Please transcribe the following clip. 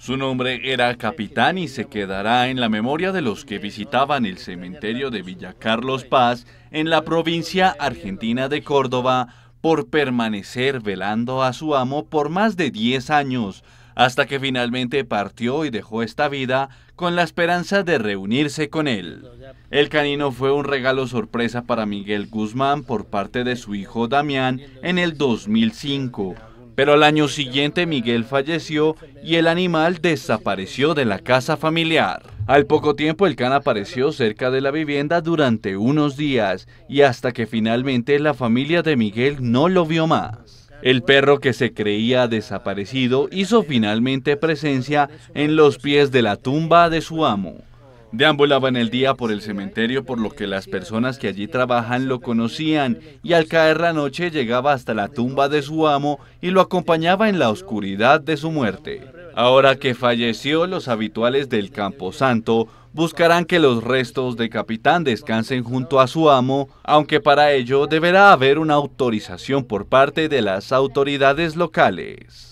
Su nombre era Capitán y se quedará en la memoria de los que visitaban el cementerio de Villa Carlos Paz en la provincia argentina de Córdoba por permanecer velando a su amo por más de 10 años, hasta que finalmente partió y dejó esta vida con la esperanza de reunirse con él. El canino fue un regalo sorpresa para Miguel Guzmán por parte de su hijo Damián en el 2005 pero al año siguiente Miguel falleció y el animal desapareció de la casa familiar. Al poco tiempo el can apareció cerca de la vivienda durante unos días y hasta que finalmente la familia de Miguel no lo vio más. El perro que se creía desaparecido hizo finalmente presencia en los pies de la tumba de su amo. Deambulaba en el día por el cementerio por lo que las personas que allí trabajan lo conocían y al caer la noche llegaba hasta la tumba de su amo y lo acompañaba en la oscuridad de su muerte. Ahora que falleció, los habituales del Camposanto buscarán que los restos de capitán descansen junto a su amo, aunque para ello deberá haber una autorización por parte de las autoridades locales.